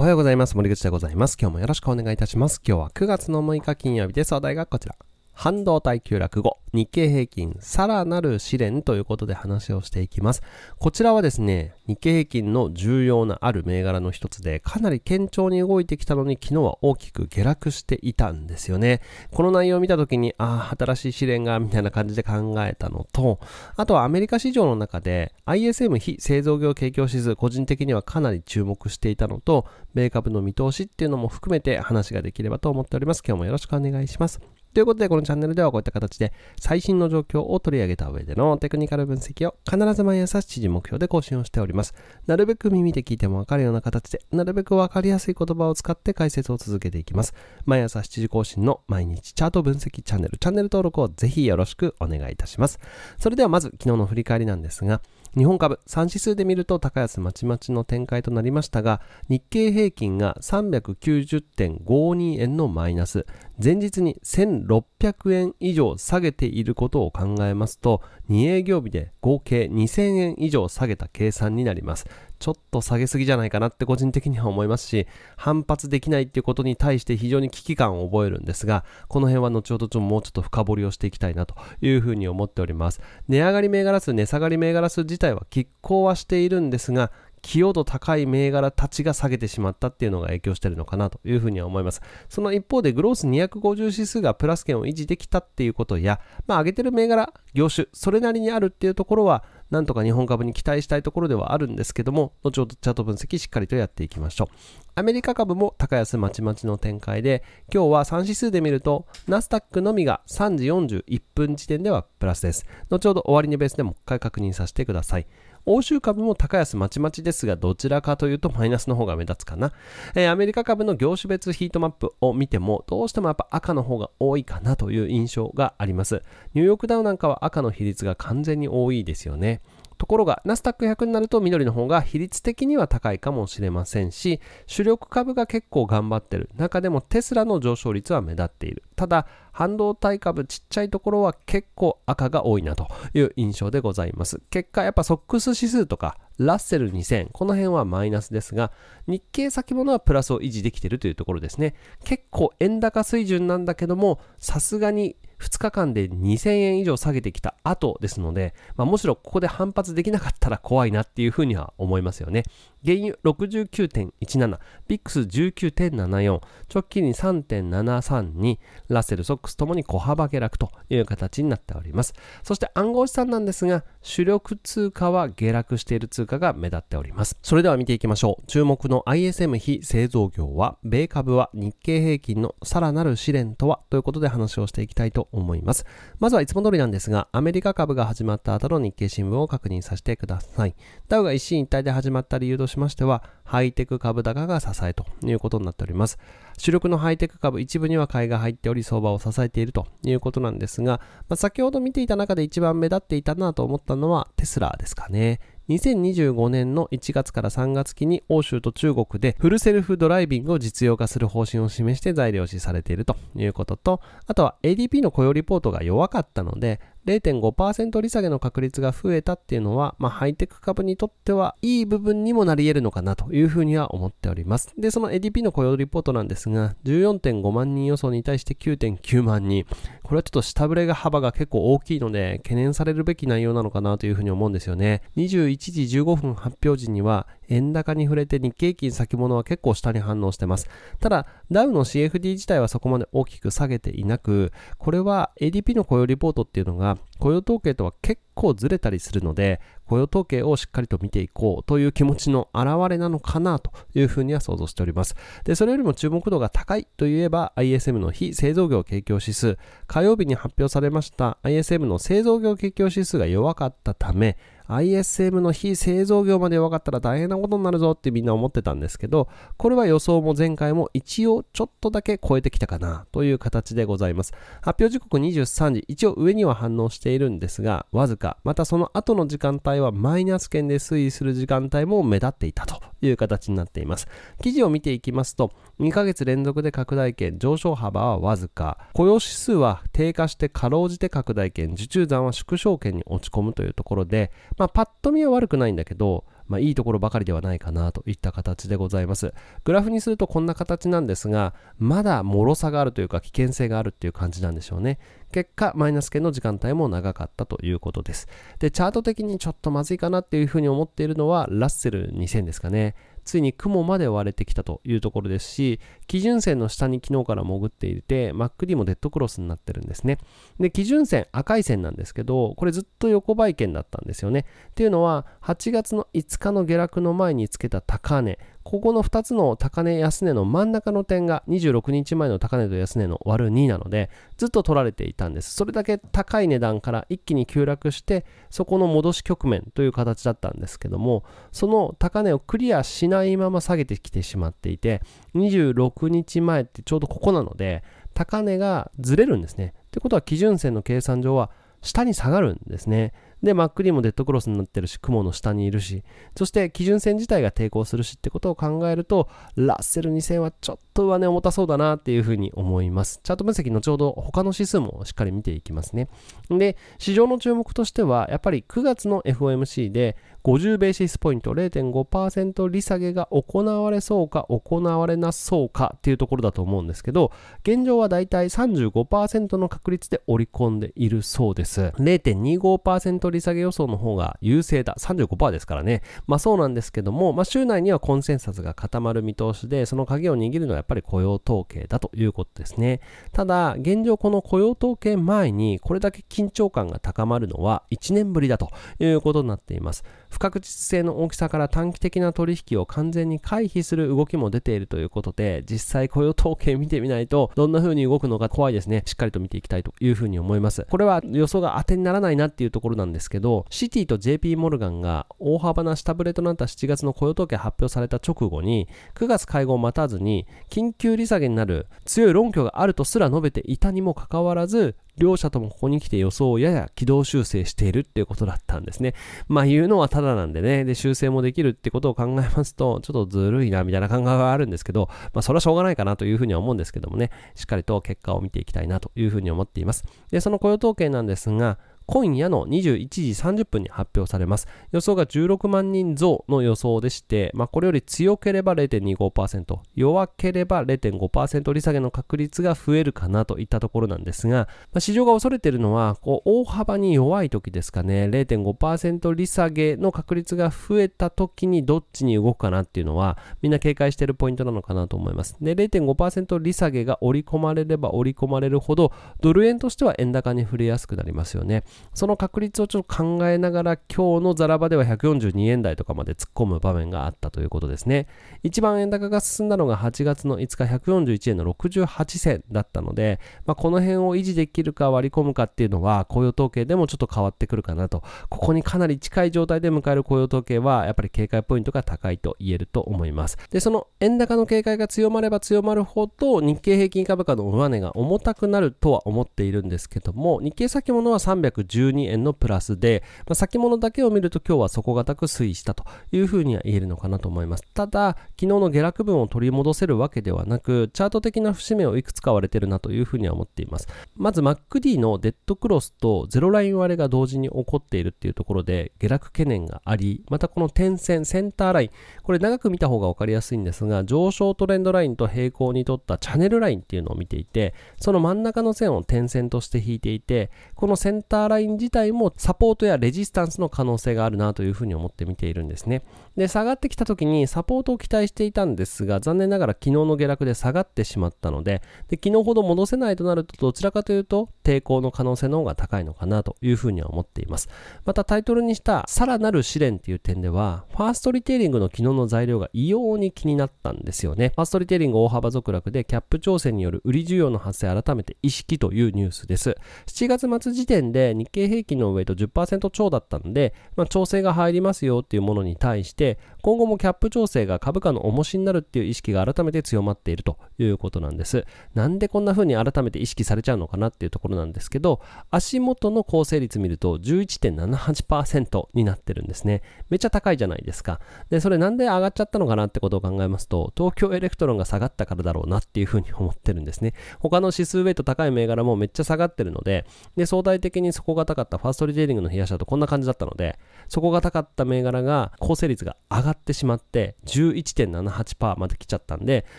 おはようございます。森口でございます。今日もよろしくお願いいたします。今日は9月の6日金曜日です。お題がこちら。半導体急落後、日経平均さらなる試練ということで話をしていきます。こちらはですね、日経平均の重要なある銘柄の一つで、かなり堅調に動いてきたのに昨日は大きく下落していたんですよね。この内容を見た時に、ああ、新しい試練が、みたいな感じで考えたのと、あとはアメリカ市場の中で ISM 非製造業景況指数、個人的にはかなり注目していたのと、米株の見通しっていうのも含めて話ができればと思っております。今日もよろしくお願いします。ということで、このチャンネルではこういった形で最新の状況を取り上げた上でのテクニカル分析を必ず毎朝7時目標で更新をしております。なるべく耳で聞いてもわかるような形で、なるべくわかりやすい言葉を使って解説を続けていきます。毎朝7時更新の毎日チャート分析チャンネル、チャンネル登録をぜひよろしくお願いいたします。それではまず昨日の振り返りなんですが、日本株3指数で見ると高安まちまちの展開となりましたが日経平均が390.52円のマイナス前日に1600円以上下げていることを考えますと2営業日で合計2000円以上下げた計算になりますちょっと下げすぎじゃないかなって個人的には思いますし、反発できないっていうことに対して非常に危機感を覚えるんですが、この辺は後ほどちょもうちょっと深掘りをしていきたいなというふうに思っております。値上がり銘柄数、値下がり銘柄数自体は拮抗はしているんですが、寄与度高い銘柄たちが下げてしまったっていうのが影響してるのかなというふうには思います。その一方でグロース250指数がプラス圏を維持できたっていうことや、まあ上げてる銘柄、業種、それなりにあるっていうところは、なんとか日本株に期待したいところではあるんですけども、後ほどチャート分析しっかりとやっていきましょう。アメリカ株も高安まちまちの展開で、今日は3指数で見ると、ナスダックのみが3時41分時点ではプラスです。後ほど終わりにベースでもう一回確認させてください。欧州株も高安まちまちですが、どちらかというとマイナスの方が目立つかな。えー、アメリカ株の業種別ヒートマップを見ても、どうしてもやっぱ赤の方が多いかなという印象があります。ニューヨークダウなんかは赤の比率が完全に多いですよね。ところが、ナスタック100になると緑の方が比率的には高いかもしれませんし、主力株が結構頑張ってる。中でもテスラの上昇率は目立っている。ただ、半導体株ちっちゃいところは結構赤が多いなという印象でございます。結果、やっぱソックス指数とか、ラッセル2000、この辺はマイナスですが、日経先物はプラスを維持できているというところですね。結構円高水準なんだけども、さすがに2日間で2000円以上下げてきた後ですので、まあ、むしろここで反発できなかったら怖いなっていうふうには思いますよね。原油69.17、ビックス19.74、直近に3.732、ラッセル、ソックスともに小幅下落という形になっております。そして暗号資産なんですが、主力通貨は下落している通貨が目立っております。それでは見ていきましょう。注目の ISM 非製造業は、米株は日経平均のさらなる試練とはということで話をしていきたいと思います。まずはいつも通りなんですが、アメリカ株が始まった後の日経新聞を確認させてください。ダウが一進一退で始まった理由としましては、ハイテク株高が支えということになっております。主力のハイテク株一部には買いが入っており相場を支えているということなんですが、まあ、先ほど見ていた中で一番目立っていたなと思ったのはテスラですかね。2025年の1月から3月期に欧州と中国でフルセルフドライビングを実用化する方針を示して材料視されているということと、あとは ADP の雇用リポートが弱かったので、0.5%利下げの確率が増えたっていうのは、まあ、ハイテク株にとってはいい部分にもなり得るのかなというふうには思っております。で、その ADP の雇用リポートなんですが、14.5万人予想に対して9.9万人。これはちょっと下振れが幅が結構大きいので、懸念されるべき内容なのかなというふうに思うんですよね。21時15分発表時には、円高に触れて日経金先物は結構下に反応してます。ただ、ダウの CFD 自体はそこまで大きく下げていなく、これは ADP の雇用リポートっていうのが雇用統計とは結構ずれたりするので雇用統計をしっかりと見ていこうという気持ちの表れなのかなというふうには想像しておりますでそれよりも注目度が高いといえば ISM の非製造業景況指数火曜日に発表されました ISM の製造業景況指数が弱かったため ISM の非製造業まで分かったら大変なことになるぞってみんな思ってたんですけど、これは予想も前回も一応ちょっとだけ超えてきたかなという形でございます。発表時刻23時、一応上には反応しているんですが、わずか、またその後の時間帯はマイナス圏で推移する時間帯も目立っていたという形になっています。記事を見ていきますと、2ヶ月連続で拡大圏、上昇幅はわずか、雇用指数は低下してかろうじて拡大圏、受注残は縮小圏に落ち込むというところで、まあ、パッと見は悪くないんだけど、まあ、いいところばかりではないかなといった形でございます。グラフにするとこんな形なんですが、まだ脆さがあるというか危険性があるっていう感じなんでしょうね。結果、マイナス圏の時間帯も長かったということです。で、チャート的にちょっとまずいかなっていうふうに思っているのは、ラッセル2000ですかね。ついに雲まで割れてきたというところですし基準線の下に昨日から潜っていてマック d もデッドクロスになってるんですねで基準線赤い線なんですけどこれずっと横ばい圏だったんですよねっていうのは8月の5日の下落の前につけた高値ここの2つの高値安値の真ん中の点が26日前の高値と安値の割る2なのでずっと取られていたんです。それだけ高い値段から一気に急落してそこの戻し局面という形だったんですけどもその高値をクリアしないまま下げてきてしまっていて26日前ってちょうどここなので高値がずれるんですね。ってことは基準線の計算上は下に下がるんですね。で、マックリーもデッドクロスになってるし、雲の下にいるし、そして基準線自体が抵抗するしってことを考えると、ラッセル2000はちょっと上値重たそうだなっていうふうに思います。チャート分析、後ほど他の指数もしっかり見ていきますね。で、市場の注目としては、やっぱり9月の FOMC で、50ベーシスポイント0.5%利下げが行われそうか行われなそうかっていうところだと思うんですけど現状はだいたい35%の確率で織り込んでいるそうです0.25%利下げ予想の方が優勢だ35%ですからねまあそうなんですけども、まあ、週内にはコンセンサスが固まる見通しでその鍵を握るのはやっぱり雇用統計だということですねただ現状この雇用統計前にこれだけ緊張感が高まるのは1年ぶりだということになっています不確実性の大きさから短期的な取引を完全に回避する動きも出ているということで、実際雇用統計見てみないと、どんな風に動くのか怖いですね。しっかりと見ていきたいという風に思います。これは予想が当てにならないなっていうところなんですけど、シティと JP モルガンが大幅な下振れとなった7月の雇用統計発表された直後に、9月会合を待たずに、緊急利下げになる強い論拠があるとすら述べていたにもかかわらず、両者ともここに来て予想をやや軌道修正しているっていうことだったんですね。まあ言うのはただなんでね、で修正もできるってことを考えますと、ちょっとずるいなみたいな考えはあるんですけど、まあそれはしょうがないかなというふうには思うんですけどもね、しっかりと結果を見ていきたいなというふうに思っています。で、その雇用統計なんですが、今夜の21時30分に発表されます。予想が16万人増の予想でして、まあ、これより強ければ0.25%、弱ければ0.5%利下げの確率が増えるかなといったところなんですが、まあ、市場が恐れているのは、こう大幅に弱い時ですかね、0.5%利下げの確率が増えた時にどっちに動くかなっていうのは、みんな警戒しているポイントなのかなと思います。で、0.5%利下げが織り込まれれば織り込まれるほど、ドル円としては円高に触れやすくなりますよね。その確率をちょっと考えながら今日のザラバでは142円台とかまで突っ込む場面があったということですね。一番円高が進んだのが8月の5日141円の68銭だったので、まあ、この辺を維持できるか割り込むかっていうのは雇用統計でもちょっと変わってくるかなと。ここにかなり近い状態で迎える雇用統計はやっぱり警戒ポイントが高いと言えると思います。で、その円高の警戒が強まれば強まるほど日経平均株価の上値が重たくなるとは思っているんですけども、日経先物は310 12円のプラスで、まあ、先物だけを見ると今日は底堅く推移したというふうには言えるのかなと思います。ただ、昨日の下落分を取り戻せるわけではなく、チャート的な節目をいくつか割れてるなというふうには思っています。まず MacD のデッドクロスとゼロライン割れが同時に起こっているっていうところで下落懸念があり、またこの点線、センターライン、これ長く見た方が分かりやすいんですが、上昇トレンドラインと平行に取ったチャネルラインっていうのを見ていて、その真ん中の線を点線として引いていて、このセンターラインライン自体もサポートやレジスタンスの可能性があるなというふうに思って見ているんですね。で、下がってきた時にサポートを期待していたんですが、残念ながら昨日の下落で下がってしまったので、で昨日ほど戻せないとなると、どちらかというと、抵抗の可能性の方が高いのかなというふうには思っています。またタイトルにしたさらなる試練っていう点では、ファーストリテイリングの昨日の材料が異様に気になったんですよね。ファーストリテイリング大幅続落でキャップ調整による売り需要の発生改めて意識というニュースです。7月末時点で日経平均のウェイト10%超だったんで、まあ、調整が入りますよっていうものに対して、今後もキャップ調整が株価の重しになるっていう意識が改めて強まっているということなんです。なんでこんな風に改めて意識されちゃうのかなっていうところなんですけど、足元の構成率見ると11.78%になってるんですね。めっちゃ高いじゃないですか。で、それなんで上がっちゃったのかなってことを考えますと、東京エレクトロンが下がったからだろうなっていうふうに思ってるんですね。他の指数ウェイト高い銘柄もめっちゃ下がってるので、で、相対的に底が高かったファーストリテイリングの冷やしだとこんな感じだったので、底が高かった銘柄が構成率が上がってしまって、11.78%まで来ちゃったんで、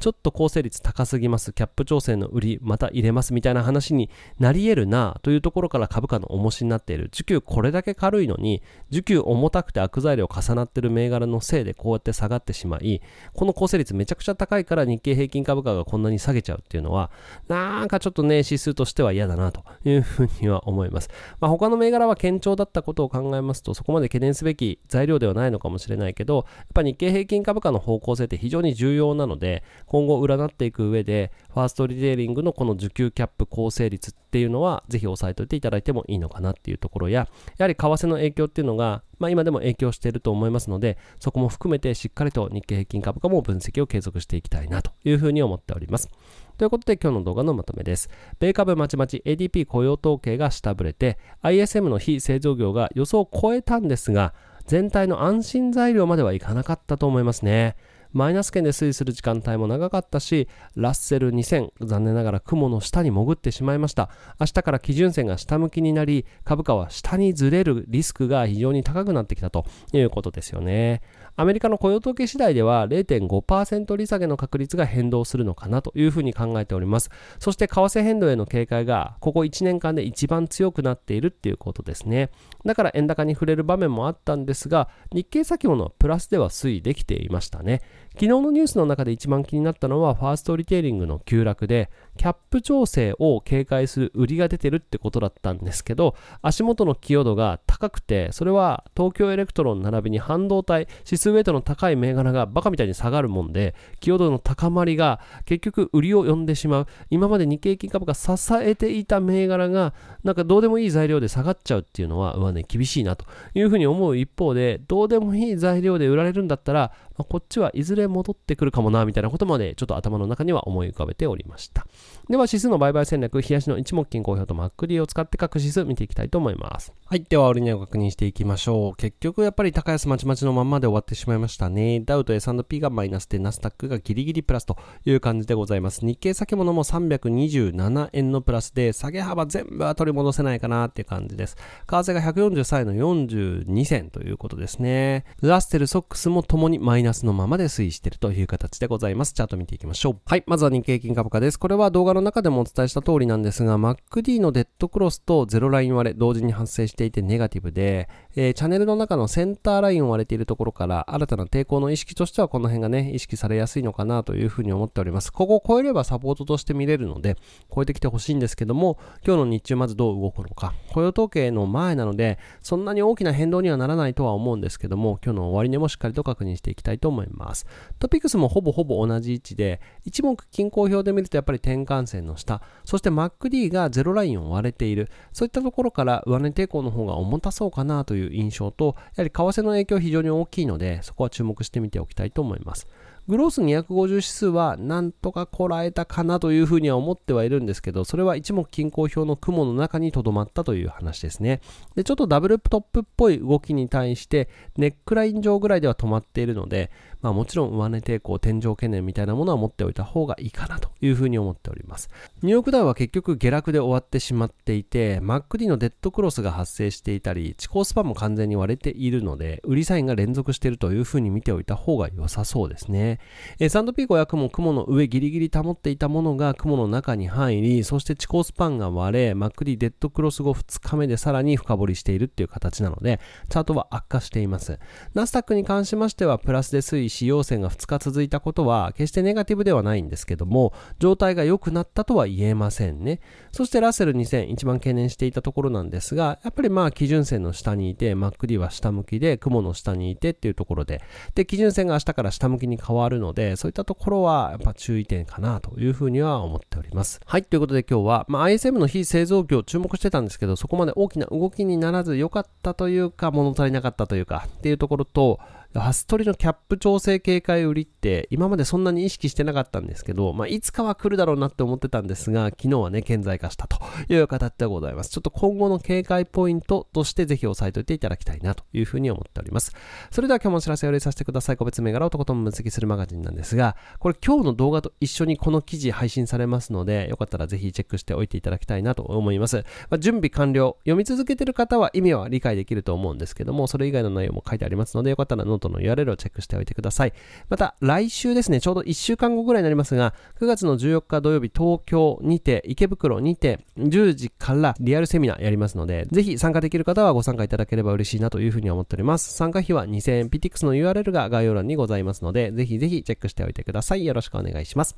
ちょっと構成率高すぎます。キャップ調整の売り、また入れますみたいな話にななり得るなというところから株価の重しになっている。需給これだけ軽いのに、需給重たくて悪材料重なってる銘柄のせいでこうやって下がってしまい、この構成率めちゃくちゃ高いから日経平均株価がこんなに下げちゃうっていうのは、なんかちょっとね、指数としては嫌だなというふうには思います。まあ、他の銘柄は堅調だったことを考えますと、そこまで懸念すべき材料ではないのかもしれないけど、やっぱ日経平均株価の方向性って非常に重要なので、今後占っていく上で、ファーストリテイリングのこの需給キャップ構成率ってっていうのはぜひ押さえておいていただいてもいいのかなっていうところややはり為替の影響っていうのが、まあ、今でも影響していると思いますのでそこも含めてしっかりと日経平均株価も分析を継続していきたいなというふうに思っておりますということで今日の動画のまとめです。米株まちまち ADP 雇用統計が下振れて ISM の非製造業が予想を超えたんですが全体の安心材料まではいかなかったと思いますね。マイナス圏で推移する時間帯も長かったし、ラッセル2000、残念ながら雲の下に潜ってしまいました。明日から基準線が下向きになり、株価は下にずれるリスクが非常に高くなってきたということですよね。アメリカの雇用統計次第では0.5%利下げの確率が変動するのかなというふうに考えております。そして為替変動への警戒がここ1年間で一番強くなっているっていうことですね。だから円高に触れる場面もあったんですが、日経先物はプラスでは推移できていましたね。昨日のニュースの中で一番気になったのはファーストリテイリングの急落でキャップ調整を警戒する売りが出てるってことだったんですけど足元の寄与度が高くてそれは東京エレクトロン並びに半導体指数ウェイトの高い銘柄がバカみたいに下がるもんで寄与度の高まりが結局売りを呼んでしまう今まで日経金株が支えていた銘柄がなんかどうでもいい材料で下がっちゃうっていうのはうわね厳しいなというふうに思う一方でどうでもいい材料で売られるんだったらまあ、こっちはいずれ戻ってくるかもな、みたいなことまでちょっと頭の中には思い浮かべておりました。では指数の売買戦略、冷やしの一目金公表とマックリーを使って各指数見ていきたいと思います。はい。では、折値を確認していきましょう。結局、やっぱり高安まちまちのままで終わってしまいましたね。ダウと S&P がマイナスで、ナスタックがギリギリプラスという感じでございます。日経先物も327円のプラスで、下げ幅全部は取り戻せないかなっていう感じです。為替が143円の42銭ということですね。ラステル、ソックスもともにマイナスナスのままで推移しているという形でございます。チャート見ていきましょう。はい、まずは日経均株価です。これは動画の中でもお伝えした通りなんですが、MacD のデッドクロスとゼロライン割れ、同時に発生していてネガティブで、えー、チャンネルの中のセンターラインを割れているところから、新たな抵抗の意識としてはこの辺がね、意識されやすいのかなというふうに思っております。ここを超えればサポートとして見れるので、超えてきてほしいんですけども、今日の日中まずどう動くのか。雇用統計の前なので、そんなに大きな変動にはならないとは思うんですけども、今日の終値もしっかりと確認していきたいいと思います。トピックスもほぼほぼ同じ位置で、一目均衡表で見るとやっぱり転換線の下、そして MacD がゼロラインを割れている、そういったところから上値抵抗の方が重たそうかなという印象と、やはり為替の影響非常に大きいので、そこは注目してみておきたいと思います。グロース250指数はなんとかこらえたかなというふうには思ってはいるんですけど、それは一目均衡表の雲の中にとどまったという話ですね。で、ちょっとダブルトップっぽい動きに対して、ネックライン上ぐらいでは止まっているので、まあ、もちろん上値抵抗、天井懸念みたいなものは持っておいた方がいいかなというふうに思っております。ニューヨークダウは結局下落で終わってしまっていて、MacD のデッドクロスが発生していたり、地高スパンも完全に割れているので、売りサインが連続しているというふうに見ておいた方が良さそうですね。えサンド P500 も雲の上ギリギリ保っていたものが雲の中に入り、そして地高スパンが割れ、MacD デッドクロス後2日目でさらに深掘りしているっていう形なので、チャートは悪化しています。ナスダックに関しましてはプラスで推移使用線が2日続いたことは決してネガティブではないんですけども状態が良くなったとは言えませんねそしてラッセル2000一番懸念していたところなんですがやっぱりまあ基準線の下にいて MacD は下向きで雲の下にいてっていうところでで基準線が明日から下向きに変わるのでそういったところはやっぱ注意点かなというふうには思っておりますはいということで今日は、まあ、ISM の非製造業注目してたんですけどそこまで大きな動きにならず良かったというか物足りなかったというかっていうところとフストリのキャップ調整警戒売りって今までそんなに意識してなかったんですけど、まあ、いつかは来るだろうなって思ってたんですが、昨日はね、顕在化したという形でございます。ちょっと今後の警戒ポイントとしてぜひ押さえておいていただきたいなというふうに思っております。それでは今日もお知らせをお礼させてください。個別銘柄をとことん分析するマガジンなんですが、これ今日の動画と一緒にこの記事配信されますので、よかったらぜひチェックしておいていただきたいなと思います。まあ、準備完了。読み続けてる方は意味は理解できると思うんですけども、それ以外の内容も書いてありますので、よかったらノートトの URL をチェックしておいてください。また、来週ですね、ちょうど1週間後ぐらいになりますが、9月の14日土曜日、東京にて、池袋にて、10時からリアルセミナーやりますので、ぜひ参加できる方はご参加いただければ嬉しいなというふうに思っております。参加費は2000円、PTX の URL が概要欄にございますので、ぜひぜひチェックしておいてください。よろしくお願いします。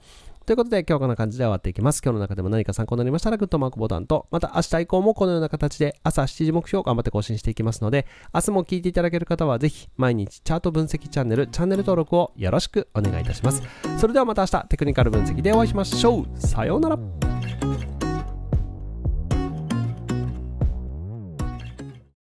ということで今日こんな感じで終わっていきます。今日の中でも何か参考になりましたらグッドマークボタンと、また明日以降もこのような形で朝7時目標を頑張って更新していきますので、明日も聞いていただける方はぜひ毎日チャート分析チャンネル、チャンネル登録をよろしくお願いいたします。それではまた明日テクニカル分析でお会いしましょう。さようなら。